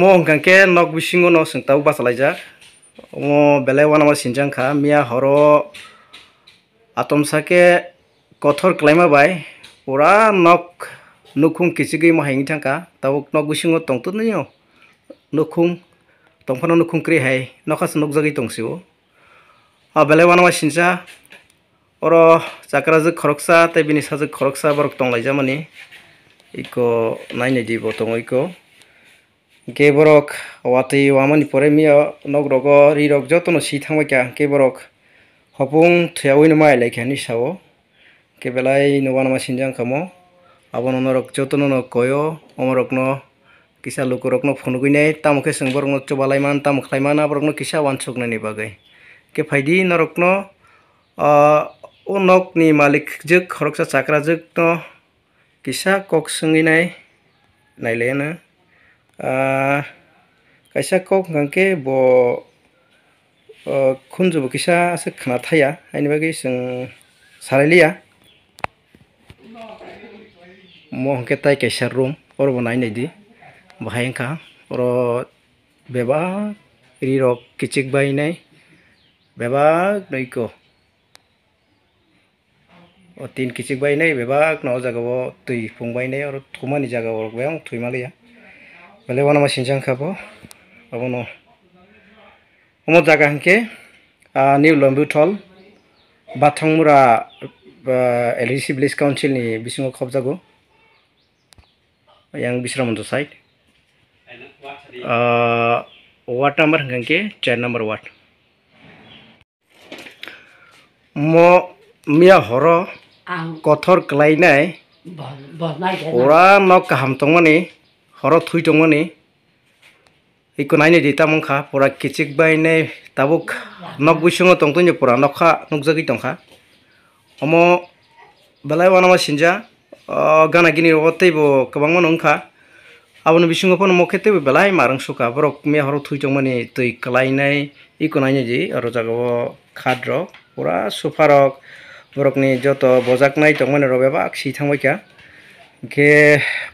মই সংখ্যাকে নগ বিচিঙো ন চিন্তাও বাচলাইজা মই বেলেগ আমাৰ চিনজাংখা মিয়া হৰ আতমচাকে কঠোৰ ক্লাইমা বাই পুৰা নগ নুখুং কিছিগৈ মই হাঙি থাকা তাও নগ বিচিঙো টংটো নিও নুখুং টংফানো নুখুংক্ৰী হাই নখাচ নগ জাগি টংচিব আৰু বেলেগ আমাৰ চিনচা অৰ জাকৰাজ খৰকচা তাই বিনিচাজ খৰকচা বাৰক টংলাইজা মানে ইক নাই নিদিব টঙ ইক কেইবৰক ৱাটে ৱামানি পৰে মি নগ ৰগৰ ই ৰগ যতন চি থাকা কেইবৰক হপং থিয়াৱৈ নমাই লাইখা নি চাব কেবেলাই নোৱা নমা চিনজাং খামো আপোন অনৰক যতন ন কয় অমৰক ন কিছা লোকৰক ন ফোন গৈনাই তামুখে চেংবৰক ন চবালাইমান তামুখলাইমান আপোনাক ন কিছা ৱানচক নাই নিবাগৈ কে ফাইদি নৰক ন অ মালিক যোগ খৰকচা চাকৰা কিছা কক চিঙি নাই নাইলে uh, kaisa kok hingke bo uh, k u n z u b o kisa se k a n a t a y a a i n i bagui c h u n s a r a i l i a mo hingke tai kaisa r u m oro bo nainaidi bahai wngkha oro bebak rirok i c i k bainai bebak noiko ও তিন i ি চ ি ক বাইনাই ব ে a া ক ন জাগাব তুই ফুং ব া a ন া ই আর থ ু ম া ন a জাগাব ব ে য ়া o n g tui malia. বেলেগ মানে মই চিনচান খাব পাব ন অমত জাগা হেংকে new Lembuthal Bathangmura L E C village council নি বিচুঙ খব যাব ইয়াং বিশ্ৰামন্দ চাইড ৱাৰ্ড নম্বৰ হেংকে চাৰি নম্বৰ ৱাৰ্ড ম মিয়া হৰ কঠৰ ক্লাইনাই ওৰা নক কাহামতংমানি হর থুই টংমানে ইকো নাইনে দিতা মংখা পড়া কিচিক বাইনে তাবুক নক বুসঙ্গ টংতন পড়া নখা নকজাগি টংখা অম বেলা ওয়ানামা সিনজা গানা গিনি রবতেইব কবাংমা নংখা আবনো বিসঙ্গ পন মখেতেইব বেলা মারং সুখা বরক মে হরত হুই টংমানে তৈ কলাইনাই ইকো নাইনে জি আর জাগব খাদ্র পুরা সুফারক বরকনি যত বজাক নাই টংমানে রবেবা সি থামাইকা गे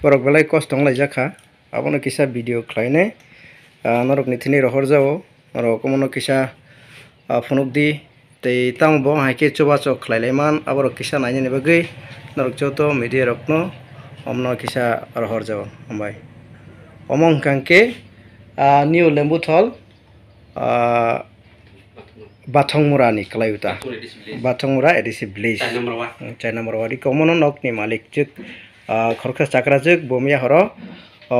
बरक बेलाय कस्त लाइजाखा आबनो किसा भिडिअ ख्लायने नरक निथिनि रहर जाओ नरक मनो किसा फनुक दि तै तांग बो हाइके चोबा चो ख्लायलायमान आबरो किसा नायने बगै नरक चोतो मिदि रकनो अमनो किसा रहर जाओ ओमबाय अमं कांके निउ लेम्बु थल बाथंगमुरा नि कलायुता बाथंगमुरा एडिसि ब्लेज चाइना मरवारि कमन नक नि मालिक जुग খৰখা চাকৰা যুগ বমিয়া সৰহ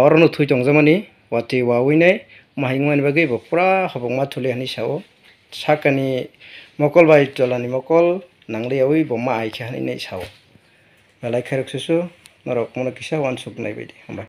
অৰণ থৈ তংজামানি ৱাটি ৱাৱৈনে মাহিমান বাগৈ পূৰা হবংমা থলি হানি চাও চাকানি মকল বাই জলানি মকল নাংলৈ বমা আইখা হানি চাও মেলাই খাই ৰখিছোঁ নৰক মনে কিছা ৱান চুক নাই বাইদেউ